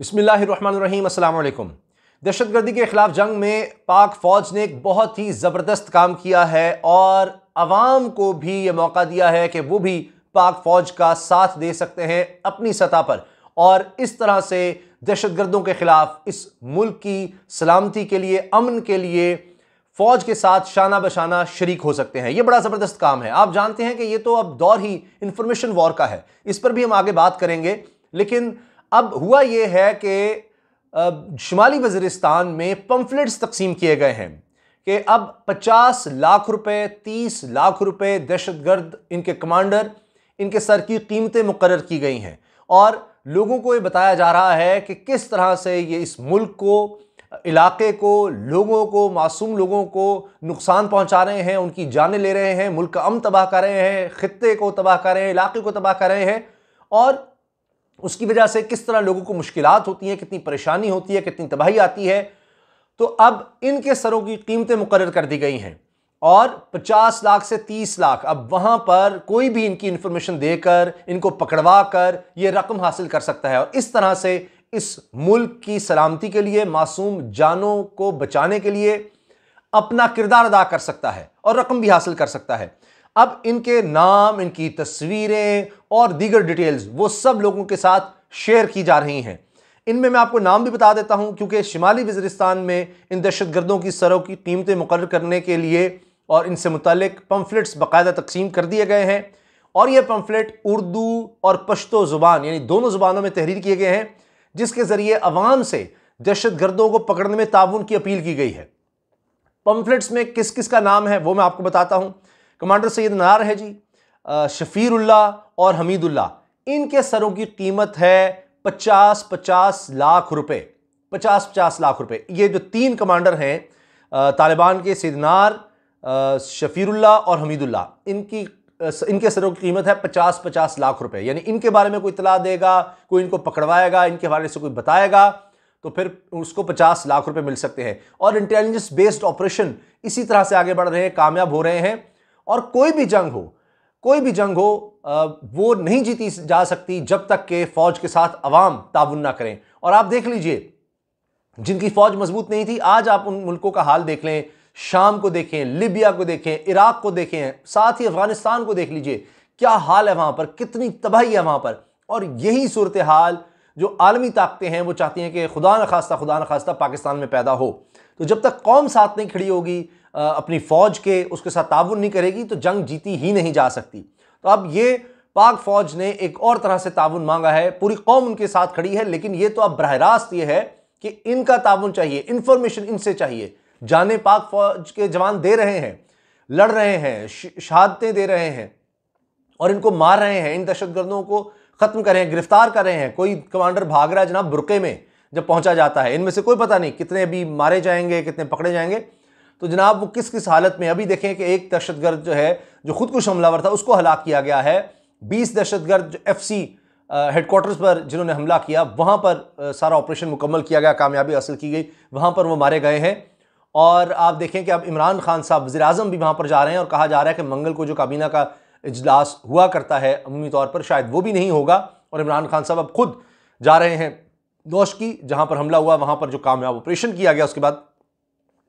बसमीम दहशतगर्दी के ख़िलाफ़ जंग में पाक फ़ौज ने एक बहुत ही ज़बरदस्त काम किया है और आवाम को भी ये मौका दिया है कि वो भी पाक फ़ौज का साथ दे सकते हैं अपनी सतह पर और इस तरह से दहशतगर्दों के ख़िलाफ़ इस मुल्क की सलामती के लिए अमन के लिए फ़ौज के साथ शाना बशाना शरीक हो सकते हैं ये बड़ा ज़बरदस्त काम है आप जानते हैं कि ये तो अब दौर ही इन्फॉर्मेशन वॉर का है इस पर भी हम आगे बात करेंगे लेकिन अब हुआ ये है कि शुमाली वज़रिस्तान में पम्फलेट्स तकसीम किए गए हैं कि अब 50 लाख रुपए 30 लाख रुपए दहशतगर्द इनके कमांडर इनके सर की कीमतें मुकर की गई हैं और लोगों को ये बताया जा रहा है कि किस तरह से ये इस मुल्क को इलाके को लोगों को मासूम लोगों को नुकसान पहुंचा रहे हैं उनकी जानें ले रहे हैं मुल्क का अम तबाह कर रहे हैं ख़त्े को तबाह कर रहे हैं इलाके को तबाह कर रहे हैं और उसकी वजह से किस तरह लोगों को मुश्किल होती हैं कितनी परेशानी होती है कितनी तबाही आती है तो अब इनके सरों की कीमतें मुकर कर दी गई हैं और 50 लाख से 30 लाख अब वहाँ पर कोई भी इनकी इन्फॉर्मेशन देकर इनको पकड़वा कर ये रकम हासिल कर सकता है और इस तरह से इस मुल्क की सलामती के लिए मासूम जानों को बचाने के लिए अपना किरदार अदा कर सकता है और रकम भी हासिल कर सकता है अब इनके नाम इनकी तस्वीरें और दीगर डिटेल्स वो सब लोगों के साथ शेयर की जा रही हैं इनमें मैं आपको नाम भी बता देता हूं क्योंकि शिमाली वजरिस्तान में इन दहशत गर्दों की सरों की कीमतें मुकर करने के लिए और इनसे मुतलक पम्फलेट्स बाकायदा तकसीम कर दिए गए हैं और ये पम्फलेट उर्दू और पश्तो ज़ुबान यानी दोनों ज़ुबानों में तहरीर किए गए हैं जिसके ज़रिए अवाम से दहशत गर्दों को पकड़ने में ताउन की अपील की गई है पम्फलेट्स में किस किस का नाम है वो मैं आपको बताता हूँ कमांडर सैद नार है जी शफ़ीरुल्ला और हमीदुल्ला इनके सरों की कीमत है पचास पचास लाख रुपए पचास पचास लाख रुपए ये जो तीन कमांडर हैं तालिबान के सिदनार शफ़ीरुल्ला और हमीदुल्ला इनकी इनके सरों की कीमत है पचास पचास लाख रुपए यानी इनके बारे में कोई इतला देगा कोई इनको पकड़वाएगा इनके बारे से कोई बताएगा तो फिर उसको पचास लाख रुपए मिल सकते हैं और इंटेलिजेंस बेस्ड ऑपरेशन इसी तरह से आगे बढ़ रहे हैं कामयाब हो रहे हैं और कोई भी जंग हो कोई भी जंग हो वो नहीं जीती जा सकती जब तक के फौज के साथ अवाम ताउन ना करें और आप देख लीजिए जिनकी फौज मजबूत नहीं थी आज आप उन मुल्कों का हाल देख लें शाम को देखें लिबिया को देखें इराक को देखें साथ ही अफगानिस्तान को देख लीजिए क्या हाल है वहाँ पर कितनी तबाही है वहाँ पर और यही सूरत हाल जो आलमी ताकतें हैं वो चाहती हैं कि खुदा न खास्ता खुदा न खास्ता पाकिस्तान में पैदा हो तो जब तक कौम साथ नहीं खड़ी होगी अपनी फ़ौज के उसके साथ ताउन नहीं करेगी तो जंग जीती ही नहीं जा सकती तो अब ये पाक फ़ौज ने एक और तरह से ताउन मांगा है पूरी कौम उनके साथ खड़ी है लेकिन ये तो अब बरह रास्त ये है कि इनका ताउन चाहिए इन्फॉर्मेशन इनसे चाहिए जाने पाक फ़ौज के जवान दे रहे हैं लड़ रहे हैं शहादतें दे रहे हैं और इनको मार रहे हैं इन दहशत गर्दों को ख़त्म कर रहे हैं गिरफ्तार कर रहे हैं कोई कमांडर भाग रहा है जनाब बुरके में जब पहुंचा जाता है इनमें से कोई पता नहीं कितने अभी मारे जाएंगे कितने पकड़े जाएंगे तो जनाब वो किस किस हालत में अभी देखें कि एक दहशतगर्द जो है जो खुदकुश हमलावर था उसको हलाक किया गया है बीस दहशतगर्द जो एफ सी हेडकोार्टर्स पर जिन्होंने हमला किया वहाँ पर सारा ऑपरेशन मुकम्मल किया गया कामयाबी हासिल की गई वहाँ पर वो मारे गए हैं और आप देखें कि अब इमरान खान साहब वजी अजम भी वहाँ पर जा रहे हैं और कहा जा रहा है कि मंगल को जो काबीना का इजलास हुआ करता है अमूमी तौर पर शायद वो भी नहीं होगा और इमरान खान साहब अब खुद जा रहे हैं नौश की जहाँ पर हमला हुआ वहाँ पर जो कामयाब ऑपरेशन किया गया उसके बाद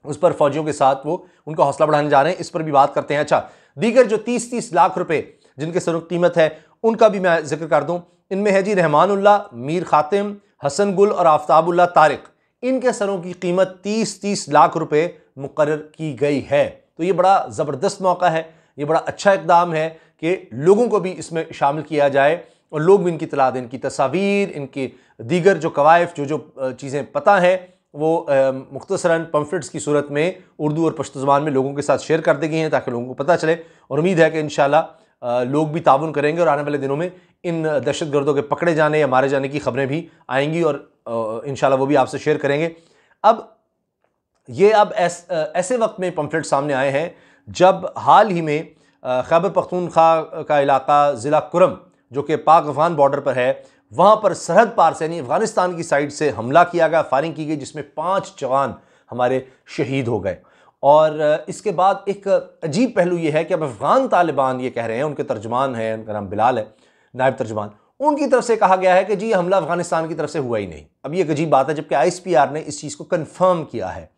उस पर फौजियों के साथ वो उनका हौसला बढ़ाने जा रहे हैं इस पर भी बात करते हैं अच्छा दीगर जो तीस तीस लाख रुपए जिनके सरुख कीमत है उनका भी मैं जिक्र कर दूँ इनमें है जी रहमानुल्ला मीर खातिम हसन गुल और आफ्ताबुल्ला तारिक इनके सरों की कीमत तीस तीस लाख रुपये मुकर की गई है तो ये बड़ा ज़बरदस्त मौका है ये बड़ा अच्छा इकदाम है कि लोगों को भी इसमें शामिल किया जाए और लोग भी इनकी तलाद इनकी तस्वीर इनके दीगर जो कवायफ जो जो चीज़ें पता हैं वो मुख्तसरा पम्फलेट्स की सूरत में उर्दू और पश्तो ज़बान में लोगों के साथ शेयर कर दी गई हैं ताकि लोगों को पता चले और उम्मीद है कि इन लोग भी ताउन करेंगे और आने वाले दिनों में इन दहशत गर्दों के पकड़े जाने या मारे जाने की खबरें भी आएंगी और इन वो भी आपसे शेयर करेंगे अब ये अब ऐस, ऐसे वक्त में पम्फलेट सामने आए हैं जब हाल ही में खैबर पख्तूनख्वा का इलाका ज़िला कुरम जो कि पाक अफगान बॉर्डर पर है वहाँ पर सरहद पार से यानी अफगानिस्तान की साइड से हमला किया गया फायरिंग की गई जिसमें पाँच जवान हमारे शहीद हो गए और इसके बाद एक अजीब पहलू ये है कि अब अफ़गान तालिबान ये कह रहे हैं उनके तर्जमान हैं उनका नाम बिलाल है नायब तर्जमान उनकी तरफ से कहा गया है कि जी हमला अफगानिस्तान की तरफ से हुआ ही नहीं अब ये एक अजीब बात है जबकि आईएसपीआर ने इस चीज़ को कन्फर्म किया है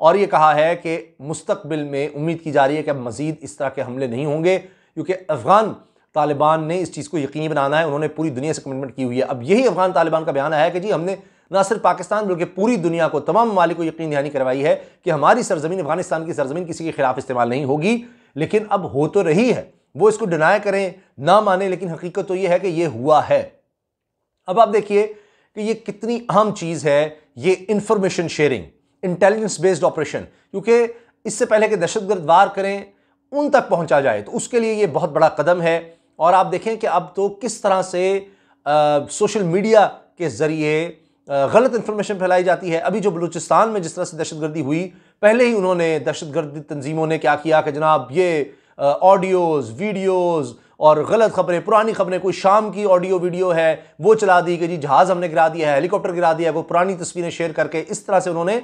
और ये कहा है कि मुस्तबिल में उम्मीद की जा रही है कि अब मज़ीद इस तरह के हमले नहीं होंगे क्योंकि अफ़गान तालिबान ने इस चीज़ को यकीनी बनाना है उन्होंने पूरी दुनिया से कमिटमेंट की हुई है अब यही अफगान तालिबान का बयान आया है कि जी हमने ना सिर्फ पाकिस्तान बल्कि पूरी दुनिया को तमाम ममालिक को यकीन दहानी करवाई है कि हमारी सरजमीन अफगानिस्तान की सरजमीन किसी के खिलाफ इस्तेमाल नहीं होगी लेकिन अब हो तो रही है वो इसको डिनाई करें ना माने लेकिन हकीकत तो ये है कि ये हुआ है अब आप देखिए कि ये कितनी अहम चीज़ है ये information sharing intelligence based operation क्योंकि इससे पहले कि दहशतगर्द वार करें उन तक पहुंचा जाए तो उसके लिए ये बहुत बड़ा कदम है और आप देखें कि अब तो किस तरह से सोशल मीडिया के ज़रिए गलत इन्फॉर्मेशन फैलाई जाती है अभी जो बलूचिस्तान में जिस तरह से दहशतगर्दी हुई पहले ही उन्होंने दहशतगर्दी तंजीमों ने क्या किया कि जनाब ये ऑडियोज़ वीडियोज़ और गलत खबरें पुरानी खबरें कोई शाम की ऑडियो वीडियो है वो चला दी कि जी जहाज़ हमने गिरा दिया है हेलीकॉप्टर गिरा दिया है वो पुरानी तस्वीरें शेयर करके इस तरह से उन्होंने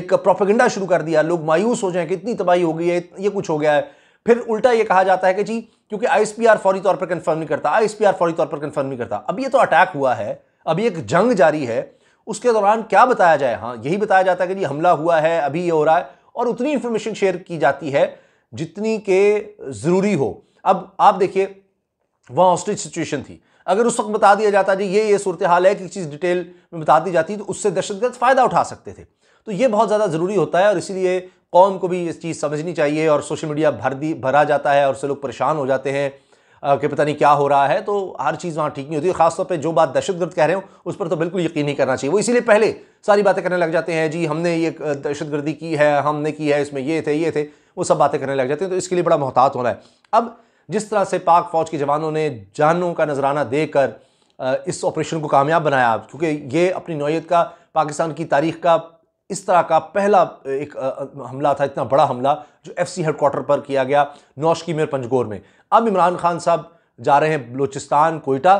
एक प्रोपेगेंडा शुरू कर दिया लोग मायूस हो जाएं कि इतनी तबाही हो गई है ये कुछ हो गया है फिर उल्टा ये कहा जाता है कि जी क्योंकि आईएसपीआर फौरी तौर पर कन्फर्म नहीं करता आईएसपीआर फौरी तौर पर कन्फर्म नहीं करता अभी ये तो अटैक हुआ है अभी एक जंग जारी है उसके दौरान क्या बताया जाए हाँ यही बताया जाता है कि जी हमला हुआ है अभी ये हो रहा है और उतनी इन्फॉर्मेशन शेयर की जाती है जितनी के ज़रूरी हो अब आप देखिए वहाँ हॉस्टेज सिचुएशन थी अगर उस वक्त बता दिया जाता जी ये ये सूरत हाल है कि चीज़ डिटेल में बता दी जाती तो उससे दहशतगर्द फ़ायदा उठा सकते थे तो ये बहुत ज़्यादा ज़रूरी होता है और इसीलिए कौम को भी इस चीज़ समझनी चाहिए और सोशल मीडिया भर दी भरा जाता है और उससे लोग परेशान हो जाते हैं कि पता नहीं क्या हो रहा है तो हर चीज़ वहाँ ठीक नहीं होती है खासतौर पर जो बात दहशतगर्द कह रहे हो उस पर तो बिल्कुल यकीन नहीं करना चाहिए वो इसीलिए पहले सारी बातें करने लग जाते हैं जी हमने ये दहशतगर्दी की है हमने की है इसमें ये थे ये थे वो सब बातें करने लग जाते हैं तो इसके लिए बड़ा मोहतात होना है अब जिस तरह से पाक फ़ौज के जवानों ने जानों का नजराना देकर इस ऑपरेशन को कामयाब बनाया क्योंकि ये अपनी नौीयत का पाकिस्तान की तारीख का इस तरह का पहला एक हमला था इतना बड़ा हमला जो एफ सी हेडकोार्टर पर किया गया नौशकी मेर पंजगोर में अब इमरान खान साहब जा रहे हैं बलूचिस्तान कोयटा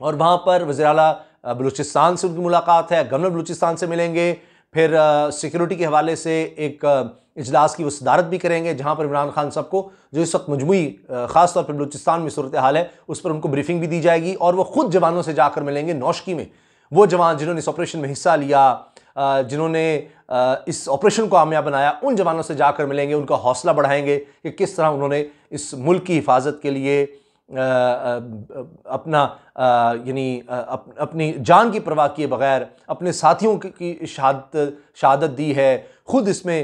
और वहाँ पर वजी अला बलूचिस्तान से उनकी मुलाकात है गवर्नर बलूचिस्तान से मिलेंगे फिर सिक्योरिटी के हवाले से एक इजलास की वो सदारत भी करेंगे जहाँ पर इमरान खान साहब को जो इस वक्त मजमू ख़ासतौर पर बलूचिस्तान में सूरत हाल है उस पर उनको ब्रीफिंग भी दी जाएगी और वो ख़ुद जवानों से जाकर मिलेंगे नौशकी में वो जवान जिन्होंने इस ऑपरेशन में हिस्सा लिया जिन्होंने इस ऑपरेशन को कामयाब बनाया उन जवानों से जाकर मिलेंगे उनका हौसला बढ़ाएंगे कि किस तरह उन्होंने इस मुल्क की हिफाजत के लिए अपना यानी अपनी जान की परवाह किए बगैर अपने साथियों की शहादत शहादत दी है खुद इसमें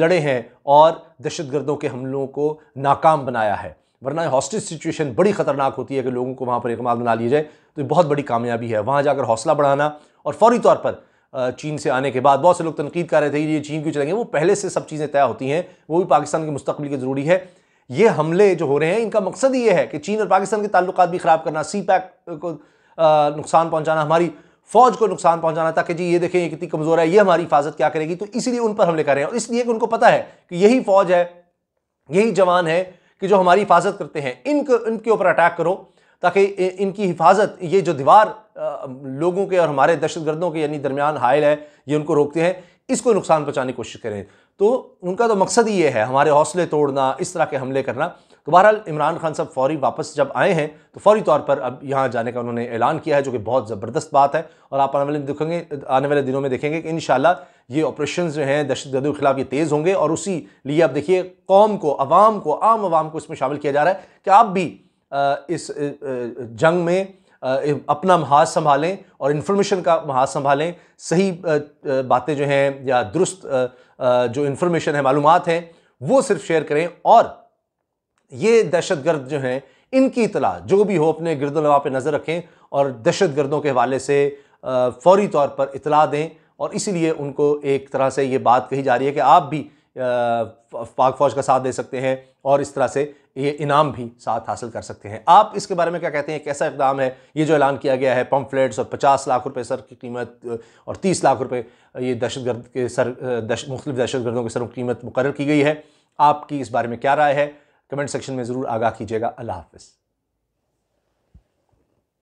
लड़े हैं और दहशतगर्दों के हमलों को नाकाम बनाया है वरना हॉस्टेज सिचुएशन बड़ी ख़तरनाक होती है कि लोगों को वहाँ पर एकमाल बना लिया जाए तो बहुत बड़ी कामयाबी है वहाँ जाकर हौसला बढ़ाना और फौरी तौर पर चीन से आने के बाद बहुत से लोग तनकीद कर रहे थे ये चीन क्यों चलेंगे वो पहले से सब चीज़ें तय होती हैं वो भी पाकिस्तान के मुस्तबिल के ज़रूरी है ये हमले जो हो रहे हैं इनका मकसद ये है कि चीन और पाकिस्तान के ताल्लुक भी ख़राब करना सी पैक को नुकसान पहुँचाना हमारी फ़ौज को नुकसान पहुँचाना ताकि जी ये देखें ये कितनी कमज़ोर है ये हमारी हिफाजत क्या करेगी तो इसीलिए उन पर हमले कर रहे हैं और इसलिए कि उनको पता है कि यही फ़ौज है यही जवान है कि जो हमारी हिफाजत करते हैं इन इनके ऊपर अटैक करो ताकि इनकी हिफाजत ये जो दीवार लोगों के और हमारे दहशतगर्दों के यानी दरमियान हायल है ये उनको रोकते हैं इसको नुकसान पहुँचाने की कोशिश करें तो उनका तो मकसद ही ये है हमारे हौसले तोड़ना इस तरह के हमले करना तो बहरहाल इमरान खान साहब फौरी वापस जब आए हैं तो फौरी तौर पर अब यहाँ जाने का उन्होंने ऐलान किया है जो कि बहुत ज़बरदस्त बात है और आप आने वाले देखेंगे आने वाले दिनों में देखेंगे कि इन ये ऑपरेशन जो हैं दहशतगर्दों के खिलाफ ये तेज़ होंगे और उसी लिए आप देखिए कौम को आवाम को आम आवाम को इसमें शामिल किया जा रहा है कि आप भी इस जंग में अपना महाज संभालें और इन्फॉर्मेशन का महाज संभालें सही बातें जो हैं या दुरुस्त जो इन्फॉर्मेशन है मालूम हैं वो सिर्फ शेयर करें और ये दहशतगर्द जो हैं इनकी इतला जो भी हो अपने गिरद नवा पर नज़र रखें और दहशतगर्दों के हवाले से फौरी तौर पर इतला दें और इसीलिए उनको एक तरह से ये बात कही जा रही है कि आप भी पाक फ़ौज का साथ दे सकते हैं और इस तरह से ये इनाम भी साथ हासिल कर सकते हैं आप इसके बारे में क्या कहते हैं कैसा इकदाम है ये जो ऐलान किया गया है पम्फलेट्स और पचास लाख रुपए सर की कीमत और तीस लाख रुपए ये दहशतगर्द के सर दश, मुख्तलिफ दहशतगर्दों के सरों की कीमत मुकर की गई है आपकी इस बारे में क्या राय है कमेंट सेक्शन में ज़रूर आगाह कीजिएगा अल्लाह हाफिज़